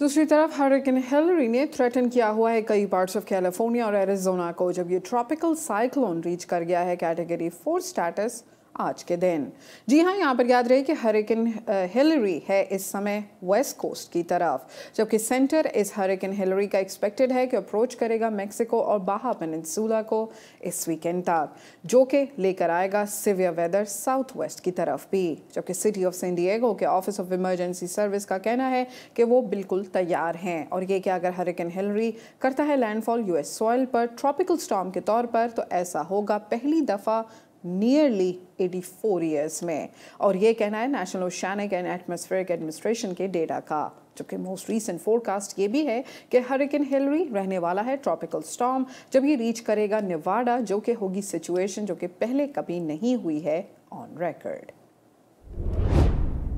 दूसरी तरफ hurricane Hillary ने थ्रेटन किया हुआ है कई पार्ट्स ऑफ कैलिफोर्निया और एरिजोना को जब ये ट्रॉपिकल साइक्लोन रीच कर गया है कैटेगरी फोर स्टेटस आज के दिन जी हाँ यहाँ पर याद रहे कि हरिकन हिलरी uh, है इस समय वेस्ट कोस्ट की तरफ जबकि सेंटर इस हरिकन हिलरी का एक्सपेक्टेड है कि अप्रोच करेगा मेक्सिको और बाहा पेनसूला को इस वीकेंड तक जो कि लेकर आएगा सिवियर वेदर साउथ वेस्ट की तरफ भी जबकि सिटी ऑफ सेंडियगो के ऑफिस ऑफ इमरजेंसी सर्विस का कहना है कि वो बिल्कुल तैयार हैं और ये कि अगर हरिकन हिलरी करता है लैंडफॉल यूएस सॉइल पर ट्रॉपिकल स्टॉम के तौर पर तो ऐसा होगा पहली दफ़ा नियरली 84 इयर्स में और ये कहना है National Oceanic and Atmospheric Administration के डेटा का जबकि मोस्ट रीसेंट फोरकास्ट ये भी है कि हरिकेन हिलरी रहने वाला है ट्रॉपिकल स्टॉम जब ये रीच करेगा निवाडा जो कि होगी सिचुएशन जो कि पहले कभी नहीं हुई है ऑन रिकॉर्ड